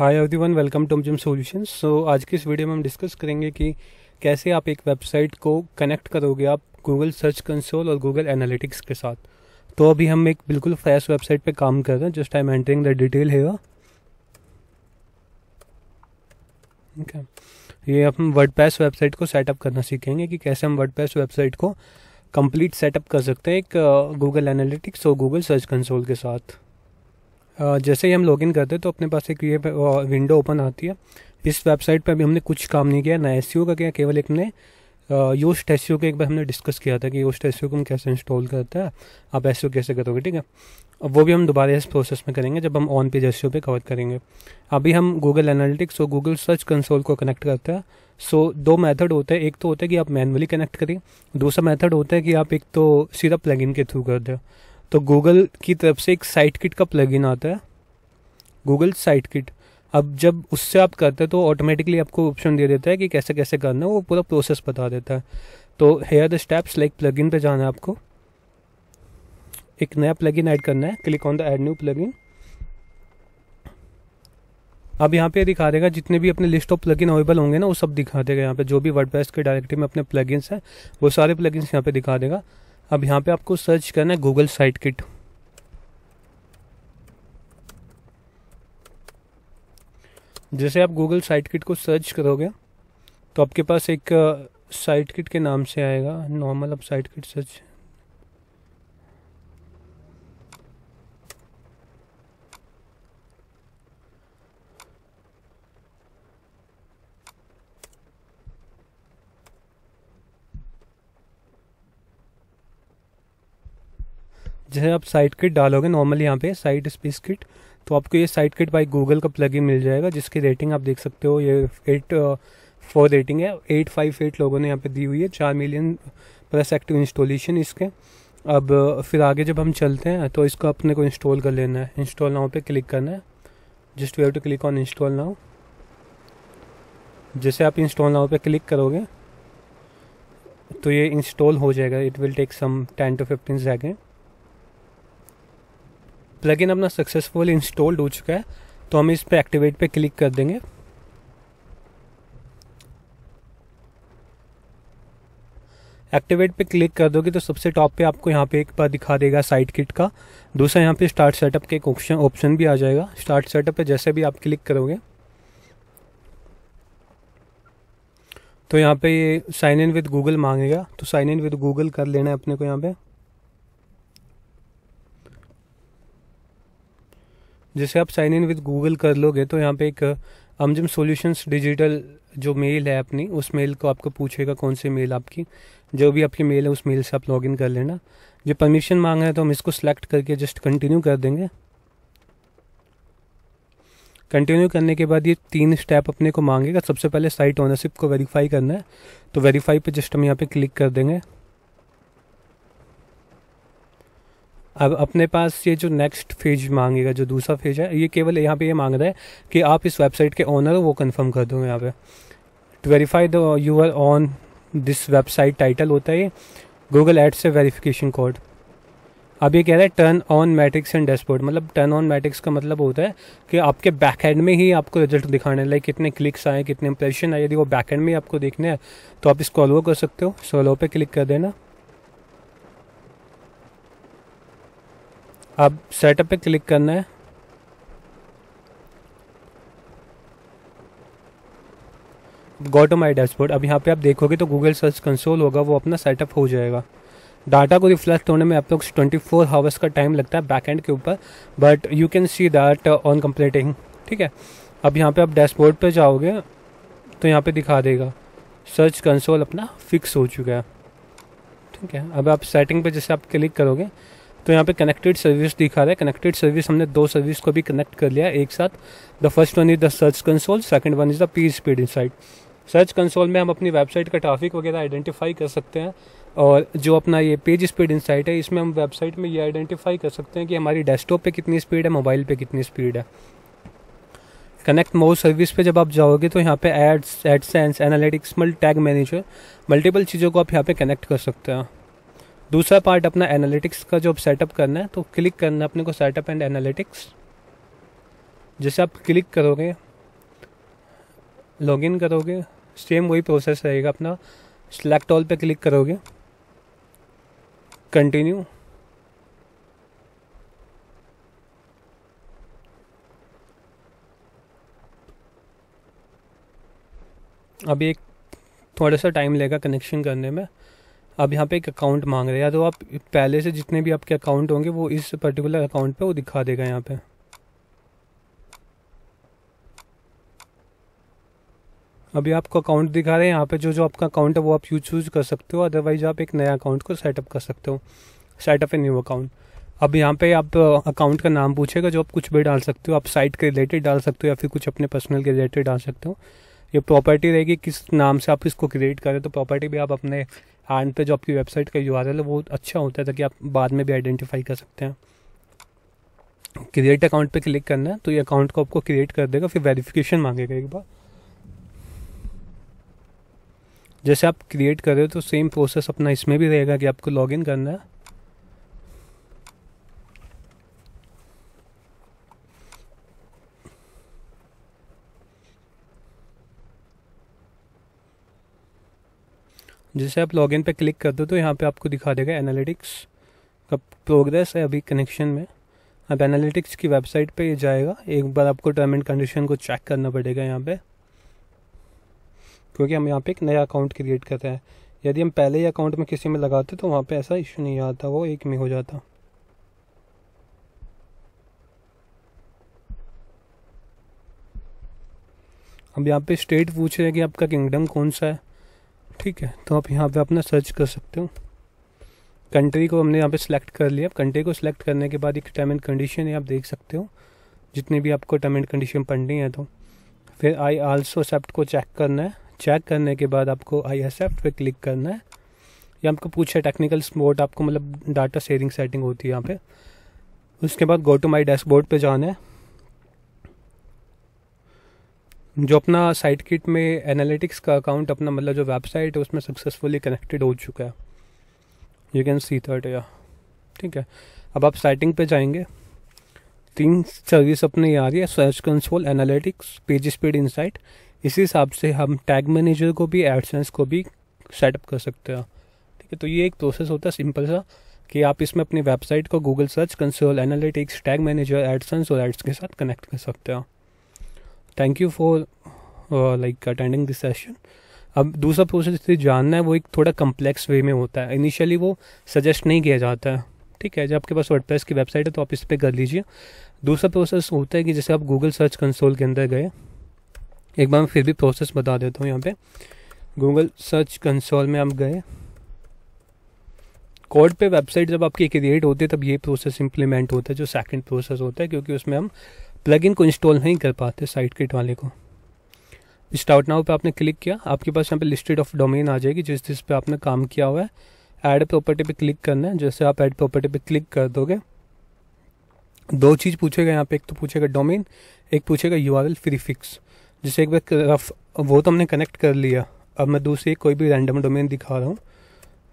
hi everyone welcome to Gym Solutions so आज की इस वीडियो में हम डिस्कस करेंगे कि कैसे आप एक वेबसाइट को कनेक्ट करोगे आप गूगल सर्च कंसोल और गूगल एनालिटिक्स के साथ तो अभी हम एक बिल्कुल फ्रेश वेबसाइट पे काम कर रहे हैं just I am entering the detail है ठीक है ये हम वर्ड वेबसाइट को सेटअप करना सीखेंगे कि कैसे हम वर्ड वेबसाइट को कंप्लीट सेटअप कर सकते हैं एक गूगल uh, एनालिटिक्स और गूगल सर्च कंसोल के साथ जैसे ही हम लॉगिन करते हैं तो अपने पास एक ये विंडो ओपन आती है इस वेबसाइट पर अभी हमने कुछ काम नहीं किया ना एस e का क्या केवल एक ने यूज टेस्यू e के एक बार हमने डिस्कस किया था कि यूज टेस्यू e को हम कैसे इंस्टॉल करते हैं आप एस कैसे करोगे ठीक है अब वो भी हम दोबारा इस प्रोसेस में करेंगे जब हम ऑन पेज एस पे कवर करेंगे अभी हम गूगल एनालिटिक्स और गूगल सर्च कंसोल को कनेक्ट करते हैं सो दो मेथड होते हैं एक तो होता है कि आप मैनुअली कनेक्ट करें दूसरा मेथड होता है कि आप एक तो सीधा प्लगइन के थ्रू कर दें तो गूगल की तरफ से एक साइट किट का प्लग आता है गूगल साइट किट अब जब उससे आप करते हैं तो ऑटोमेटिकली आपको ऑप्शन दे देता है कि कैसे कैसे करना है वो पूरा प्रोसेस बता देता है तो here the steps like plugin पर जाना है आपको एक नया प्लग इन ऐड करना है click on the add new plugin अब यहाँ पे दिखा देगा जितने भी अपने लिस्ट ऑफ प्लगइन अवेलेबल होंगे ना वो सब दिखा देगा यहाँ पे जो भी वर्डप्रेस के डायरेक्टरी में अपने प्लगइन्स हैं वो सारे प्लगइन्स यहाँ पे दिखा देगा अब यहाँ पे आपको सर्च करना है गूगल साइट किट जैसे आप गूगल साइट किट को सर्च करोगे तो आपके पास एक साइट uh, किट के नाम से आएगा नॉर्मल आप साइट किट सर्च जैसे आप साइट किट डालोगे नॉर्मल यहाँ पे साइट स्पेस किट तो आपको ये साइट किट बाई गूगल का प्लग मिल जाएगा जिसकी रेटिंग आप देख सकते हो ये एट फोर रेटिंग है एट फाइव एट लोगों ने यहाँ पे दी हुई है चार मिलियन प्लस एक्टिव इंस्टॉलेशन इसके अब uh, फिर आगे जब हम चलते हैं तो इसको अपने को इंस्टॉल कर लेना है इंस्टॉल नाउ पे क्लिक करना है just way to click on install now जैसे आप इंस्टॉल नाउ पे क्लिक करोगे तो ये इंस्टॉल हो जाएगा it will take some ten to fifteen second plugin अपना सक्सेसफुल इंस्टॉल्ड हो चुका है तो हम इस पर एक्टिवेट पे क्लिक कर देंगे एक्टिवेट पे क्लिक कर दोगे तो सबसे टॉप पे आपको यहाँ पे एक बार दिखा देगा साइट किट का दूसरा यहाँ पे स्टार्ट सेटअप के एक ऑप्शन ऑप्शन भी आ जाएगा स्टार्ट सेटअप पे जैसे भी आप क्लिक करोगे तो यहाँ पे साइन इन विद गूगल मांगेगा तो साइन इन विद गूगल कर लेना है अपने को यहाँ पे जिसे आप साइन इन विद गूगल कर लोगे तो यहाँ पे एक अमजम सॉल्यूशंस डिजिटल जो मेल है अपनी उस मेल को आपको पूछेगा कौन सी मेल आपकी जो भी आपकी मेल है उस मेल से आप लॉगिन कर लेना जो परमिशन मांग रहे तो हम इसको सेलेक्ट करके जस्ट कंटिन्यू कर देंगे कंटिन्यू करने के बाद ये तीन स्टेप अपने को मांगेगा सबसे पहले साइट ओनरशिप को वेरीफाई करना है तो वेरीफाई पे जस्ट हम यहाँ पे क्लिक कर देंगे अब अपने पास ये जो नेक्स्ट फेज मांगेगा जो दूसरा फेज है ये केवल यहाँ पे ये मांग रहा है कि आप इस वेबसाइट के ऑनर हो वो कंफर्म कर दो यहाँ पे to verify the you are on this website title होता है ये गूगल एड से वेरीफिकेशन कोड अब ये कह रहा है turn on metrics and dashboard मतलब टर्न ऑन मैट्रिक्स का मतलब होता है कि आपके बैक एंड में ही आपको रिजल्ट दिखाने लाइक कितने क्लिक्स आए कितने इंप्रेशन आए यदि वो बैक एंड में आपको देखने हैं तो आप इसको अलो कर सकते हो सोलो पे क्लिक कर देना अब सेटअप पे क्लिक करना है गो टू माई डैशबोर्ड अब यहाँ पे आप देखोगे तो गूगल सर्च कंसोल होगा वो अपना सेटअप हो जाएगा डाटा को रिफ्लेक्ट होने में आप लोग ट्वेंटी फोर हावर्स का टाइम लगता है बैक एंड के ऊपर but you can see that on completing ठीक है अब यहाँ पे आप डैशबोर्ड पे जाओगे तो यहाँ पे दिखा देगा सर्च कंसोल अपना फिक्स हो चुका है ठीक है अब आप सेटिंग पे जैसे आप क्लिक करोगे तो यहाँ पे कनेक्टेड सर्विस दिखा रहा है कनेक्टेड सर्विस हमने दो सर्विस को भी कनेक्ट कर लिया एक साथ the first one is the Search Console second one is the Page Speed Insight Search Console में हम अपनी वेबसाइट का ट्रैफिक वगैरह आइडेंटिफाई कर सकते हैं और जो अपना ये पेज स्पीड इनसाइट है इसमें हम वेबसाइट में ये आइडेंटिफाई कर सकते हैं कि हमारी डेस्कटॉप पे कितनी स्पीड है मोबाइल पे कितनी स्पीड है कनेक्ट मोर सर्विस पे जब आप जाओगे तो यहाँ पे Ads AdSense Analytics multi Tag Manager multiple चीज़ों को आप यहाँ पे कनेक्ट कर सकते हैं दूसरा पार्ट अपना एनालिटिक्स का जो सेटअप करना है तो क्लिक करना अपने को सेटअप एंड एनालिटिक्स जैसे आप क्लिक करोगे लॉगिन करोगे सेम वही प्रोसेस रहेगा अपना सेलेक्ट ऑल पे क्लिक करोगे कंटिन्यू अभी एक थोड़ा सा टाइम लेगा कनेक्शन करने में अब यहाँ पे एक अकाउंट मांग रहे हैं तो आप पहले से जितने भी आपके अकाउंट होंगे वो इस पर्टिकुलर अकाउंट पे वो दिखा देगा यहाँ पे अभी आपको अकाउंट दिखा रहे हैं यहाँ पे जो जो आपका अकाउंट है वो आप यू चूज कर सकते हो अदरवाइज आप एक नया अकाउंट को सेटअप कर सकते हो सेटअप ए न्यू अकाउंट अब यहाँ पे आप अकाउंट uh, का नाम पूछेगा जो आप कुछ भी डाल सकते हो आप साइट के रिलेटेड डाल सकते हो या फिर कुछ अपने पर्सनल के रिलेटेड डाल सकते हो ये प्रॉपर्टी रहेगी किस नाम से आप इसको क्रिएट करें तो प्रॉपर्टी भी आप अपने हैंड पे जो आपकी वेबसाइट का यू है वो अच्छा होता है ताकि आप बाद में भी आइडेंटिफाई कर सकते हैं क्रिएट अकाउंट पे क्लिक करना है तो ये अकाउंट को आपको क्रिएट कर देगा फिर वेरिफिकेशन मांगेगा एक बार जैसे आप क्रिएट कर रहे हो तो सेम प्रोसेस अपना इसमें भी रहेगा कि आपको लॉग करना है जैसे आप लॉगिन पे क्लिक कर दो तो यहाँ पे आपको दिखा देगा एनालिटिक्स का प्रोग्रेस है अभी कनेक्शन में अब एनालिटिक्स की वेबसाइट पे ये जाएगा एक बार आपको टर्म एंड कंडीशन को चेक करना पड़ेगा यहाँ पे क्योंकि हम यहाँ पे एक नया अकाउंट क्रिएट कर रहे हैं यदि हम पहले ही अकाउंट में किसी में लगाते तो वहाँ पे ऐसा इशू नहीं आता वो एक में हो जाता अब यहाँ पे स्टेट पूछ रहे हैं कि आपका किंगडम कौन सा है ठीक है तो आप यहाँ पे अपना सर्च कर सकते हो कंट्री को हमने यहाँ पे सिलेक्ट कर लिया कंट्री को सिलेक्ट करने के बाद एक टर्म एंड कंडीशन है आप देख सकते हो जितने भी आपको टर्म एंड कंडीशन पढ़नी है तो फिर आई आल्सो एक्सेप्ट को चेक करना है चेक करने के बाद आपको आई एक्सेप्ट पे क्लिक करना है या आपको पूछा टेक्निकल सपोर्ट आपको मतलब डाटा शेयरिंग सेटिंग होती है यहाँ पे उसके बाद गो टू माई डैशबोर्ड पे जाना है जो अपना साइट किट में एनालिटिक्स का अकाउंट अपना मतलब जो वेबसाइट है उसमें सक्सेसफुली कनेक्टेड हो चुका है यू कैन सी थर्ट या ठीक है अब आप साइटिंग पे जाएंगे तीन सर्विस अपने आ रही है Search Console Analytics Page Speed Insight इसी हिसाब से हम टैग मैनेजर को भी एडसेंस को भी सेटअप कर सकते हैं ठीक है तो ये एक प्रोसेस होता है सिंपल सा कि आप इसमें अपनी वेबसाइट को Google Search Console Analytics Tag Manager AdSense और एड्स के साथ कनेक्ट कर सकते हो thank you for like attending this session अब दूसरा प्रोसेस जिसे जानना है वो एक थोड़ा कम्प्लेक्स वे में होता है इनिशियली वो सजेस्ट नहीं किया जाता है ठीक है जब आपके पास वर्ड की वेबसाइट है तो आप इस पर कर लीजिए दूसरा प्रोसेस होता है कि जैसे आप गूगल सर्च कंसोल के अंदर गए एक बार मैं फिर भी प्रोसेस बता देता हूँ यहाँ पे गूगल सर्च कंसोल में आप गए कोड पे वेबसाइट जब आपकी क्रिएट होती है तब ये प्रोसेस इम्प्लीमेंट होता है जो सेकंड प्रोसेस होता है क्योंकि उसमें हम प्लगइन को इंस्टॉल नहीं कर पाते साइट किट वाले को स्टार्ट नाउ पे आपने क्लिक किया आपके पास यहाँ पे लिस्टेड ऑफ डोमेन आ जाएगी जिस जिस पे आपने काम किया हुआ है ऐड प्रॉपर्टी पे क्लिक करना है जैसे आप ऐड प्रॉपर्टी पे क्लिक कर दोगे दो चीज़ पूछेगा यहाँ पे एक तो पूछेगा डोमेन एक पूछेगा यू आर एल फिक्स जैसे एक बार वो तो हमने कनेक्ट कर लिया अब मैं दूसरी कोई भी रैंडम डोमेन दिखा रहा हूँ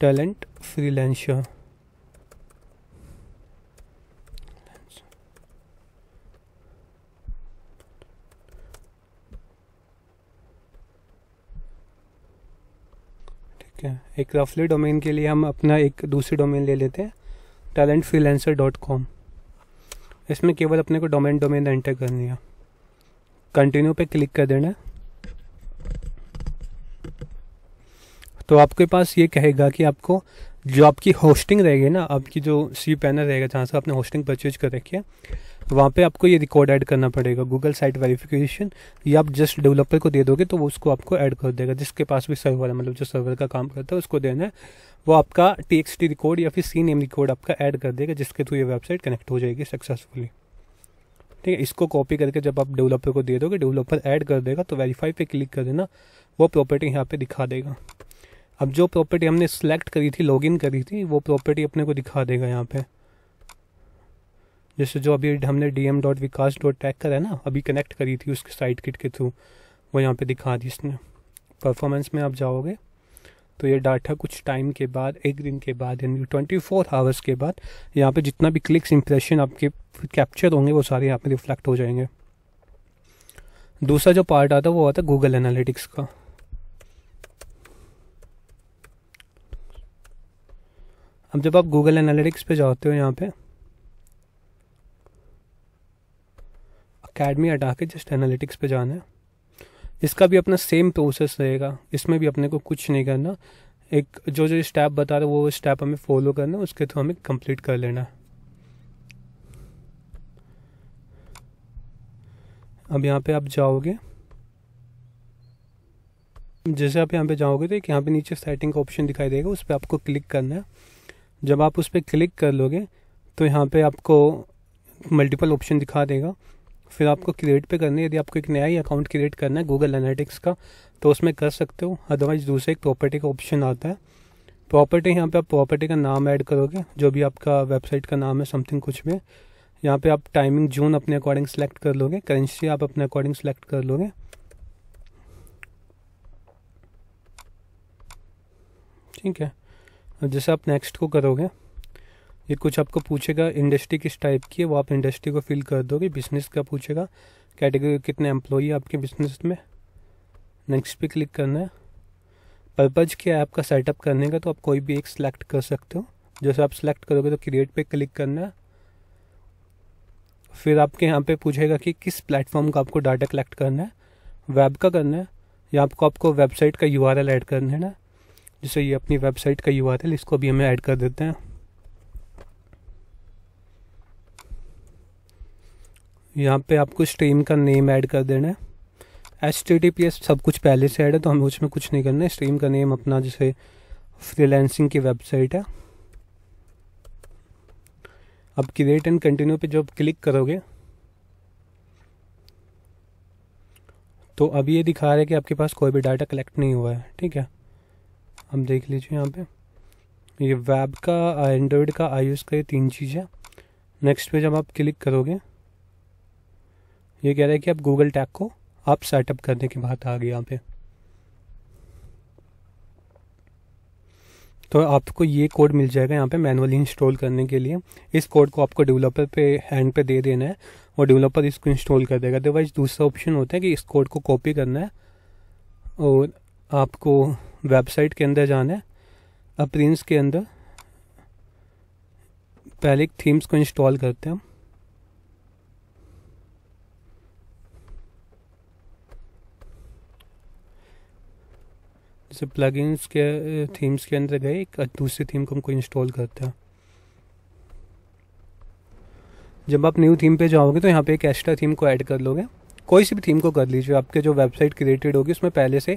टैलेंट फ्रीलैंसर ठीक है एक रफली डोमेन के लिए हम अपना एक दूसरी डोमेन ले लेते हैं टैलेंट फ्रीलेंसर डॉट कॉम इसमें केवल अपने को डोमेन डोमेन एंटर करनी है कंटिन्यू पे क्लिक कर देना तो आपके पास ये कहेगा कि आपको जो आपकी होस्टिंग रहेगी ना आपकी जो सी पैनल रहेगा जहाँ से आपने होस्टिंग परचेज कर रखी है वहाँ पे आपको ये रिकॉर्ड ऐड करना पड़ेगा गूगल साइट वेरिफिकेशन या आप जस्ट डेवलपर को दे दोगे तो वो उसको आपको ऐड कर देगा जिसके पास भी सर्वर है मतलब जो सर्वर का काम करता है उसको देना है वो आपका टी एक्स टी रिकॉर्ड या फिर सी नेम रिकॉर्ड आपका ऐड कर देगा जिसके थ्रू ये वेबसाइट कनेक्ट हो जाएगी सक्सेसफुली ठीक है इसको कॉपी करके जब आप डेवलपर को दे दोगे डेवलपर ऐड कर देगा तो वेरीफाई पे क्लिक कर देना वो प्रॉपर्टी यहाँ पे दिखा देगा अब जो प्रॉपर्टी हमने सेलेक्ट करी थी लॉगिन करी थी वो प्रॉपर्टी अपने को दिखा देगा यहाँ पे जैसे जो अभी हमने D M dot Vikas dot tag करा ना अभी कनेक्ट करी थी उसके साइट किट के थ्रू वो यहाँ पे दिखा दी इसने परफॉर्मेंस में आप जाओगे तो ये डाटा कुछ टाइम के बाद एक दिन के बाद यानी ट्वेंटी फोर आवर्स के बाद यहाँ पर जितना भी क्लिक्स इंप्रेशन आपके कैप्चर होंगे वो सारे यहाँ पर रिफ्लेक्ट हो जाएंगे दूसरा जो पार्ट आता है वो आता है गूगल एनालिटिक्स का अब जब आप गूगल एनालिटिक्स पे जाते हो यहाँ पे अकेडमी हटा के जस्ट एनालिटिक्स पे जाना है इसका भी अपना सेम प्रोसेस रहेगा इसमें भी अपने को कुछ नहीं करना एक जो जो स्टेप बता रहा है वो स्टेप हमें फॉलो करना है उसके थ्रू हमें कंप्लीट कर लेना है अब यहाँ पे आप जाओगे जैसे आप यहाँ पे जाओगे तो एक यहाँ पे नीचे सेटिंग का ऑप्शन दिखाई देगा उस पर आपको क्लिक करना है जब आप उस पर क्लिक कर लोगे तो यहाँ पे आपको मल्टीपल ऑप्शन दिखा देगा फिर आपको क्रिएट पे करना है यदि आपको एक नया ही अकाउंट क्रिएट करना है गूगल एनालिटिक्स का तो उसमें कर सकते हो अदरवाइज दूसरे एक प्रॉपर्टी का ऑप्शन आता है प्रॉपर्टी यहाँ पे आप प्रॉपर्टी का नाम ऐड करोगे जो भी आपका वेबसाइट का नाम है समथिंग कुछ में यहाँ पे आप टाइमिंग जून अपने अकॉर्डिंग सेलेक्ट कर लोगे करेंसी आप अपने अकॉर्डिंग सेलेक्ट कर लोगे ठीक है जैसे आप नेक्स्ट को करोगे ये कुछ आपको पूछेगा इंडस्ट्री किस टाइप की है वो आप इंडस्ट्री को फिल कर दोगे बिजनेस का पूछेगा कैटेगरी कितने एम्प्लॉई आपके बिजनेस में नेक्स्ट पे क्लिक करना है पर्पज़ क्या है आपका सेटअप करने का तो आप कोई भी एक सिलेक्ट कर सकते हो जैसे आप सिलेक्ट करोगे तो क्रिएट पे क्लिक करना है फिर आपके यहाँ पे पूछेगा कि किस प्लेटफॉर्म का आपको डाटा कलेक्ट करना है वेब का करना है या आपको आपको वेबसाइट का यू आर एल ऐड करना है ना जैसे ये अपनी वेबसाइट का यू आर एल इसको भी हमें ऐड कर देते हैं यहाँ पे आपको स्ट्रीम का नेम ऐड कर देना है H T T P S सब कुछ पहले से ऐड है तो हमें उसमें कुछ नहीं करना है स्ट्रीम का नेम अपना जैसे फ्रीलैंसिंग की वेबसाइट है अब क्रिएट एंड कंटिन्यू पे जब क्लिक करोगे तो अब ये दिखा रहा है कि आपके पास कोई भी डाटा कलेक्ट नहीं हुआ है ठीक है हम देख लीजिए यहाँ पे ये वैब का एंड्रॉयड का आई का ये तीन चीज़ है नेक्स्ट पे जब आप क्लिक करोगे ये कह रहा है कि आप गूगल टैग को आप सेटअप करने के बाद आ गए यहाँ पे तो आपको ये कोड मिल जाएगा यहाँ पे मैनुअली इंस्टॉल करने के लिए इस कोड को आपको डेवलपर पे हैंड पे दे देना है और डेवलपर इसको इंस्टॉल कर देगा अदरवाइज दूसरा ऑप्शन होता है कि इस कोड को कॉपी करना है और आपको वेबसाइट के अंदर जाना है अपरिंस के अंदर पहले एक थीम्स को इंस्टॉल करते हैं हम जैसे प्लगइन्स के थीम्स के अंदर गए एक दूसरी थीम को हमको इंस्टॉल करते हैं जब आप न्यू थीम पे जाओगे तो यहाँ पे एक एक्स्ट्रा थीम को ऐड कर लोगे कोई सी भी थीम को कर लीजिए आपके जो वेबसाइट क्रिएटेड होगी उसमें पहले से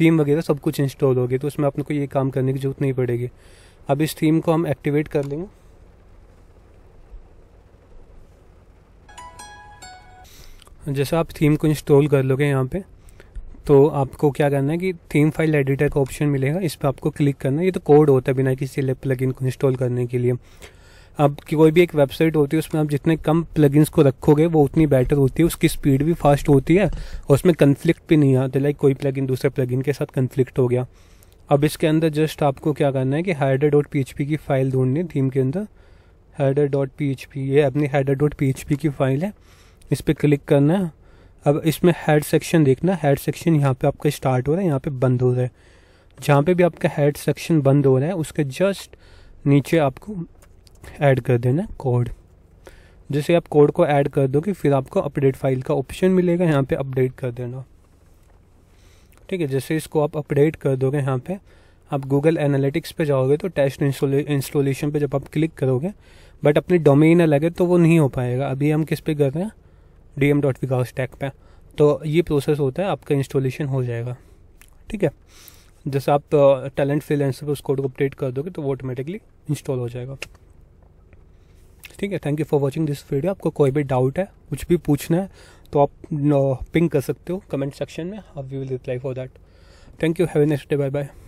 थीम वगैरह सब कुछ इंस्टॉल होगी तो उसमें आपको ये काम करने की जरूरत नहीं पड़ेगी अब इस थीम को हम एक्टिवेट कर लेंगे जैसे आप थीम को इंस्टॉल कर लोगे यहाँ पे तो आपको क्या करना है कि थीम फाइल एडिटर का ऑप्शन मिलेगा इस पर आपको क्लिक करना है ये तो कोड होता है बिना किसी लगिन को इंस्टॉल करने के लिए अब कोई भी एक वेबसाइट होती है उसमें आप जितने कम प्लगइन्स को रखोगे वो उतनी बेटर होती है उसकी स्पीड भी फास्ट होती है और उसमें कन्फ्लिक्ट भी नहीं आते लाइक कोई प्लगइन दूसरे प्लगइन के साथ कन्फ्लिक्ट हो गया अब इसके अंदर जस्ट आपको क्या करना है कि हैडर डॉट पी की फाइल ढूंढनी है थीम के अंदर हैडर डॉट पी ये अपनी हैडर डॉट पी की फाइल है इस पर क्लिक करना है अब इसमें हेड सेक्शन देखना हेड सेक्शन यहाँ पर आपका स्टार्ट हो रहा है यहाँ पे बंद हो रहा है जहाँ पे भी आपका हेड सेक्शन बंद हो रहा है उसके जस्ट नीचे आपको ऐड कर देना कोड जैसे आप कोड को ऐड कर दोगे फिर आपको अपडेट फाइल का ऑप्शन मिलेगा यहाँ पे अपडेट कर देना ठीक है जैसे इसको आप अपडेट कर दोगे यहाँ पे आप गूगल एनालिटिक्स पे जाओगे तो टेस्ट इंस्टॉलेशन पे जब आप क्लिक करोगे बट अपनी डोमेन अलग है तो वो नहीं हो पाएगा अभी हम किस पे कर रहे हैं D M dot Vikas tech पर तो ये प्रोसेस होता है आपका इंस्टॉलेशन हो जाएगा ठीक है जैसे आप टैलेंट uh, फ्रीलेंसर पे उस कोड को अपडेट कर दोगे तो वो ऑटोमेटिकली इंस्टॉल हो जाएगा ठीक है thank you for watching this video आपको कोई भी डाउट है कुछ भी पूछना है तो आप पिंग uh, कर सकते हो कमेंट सेक्शन में आप you will reply for that thank you have a next day bye bye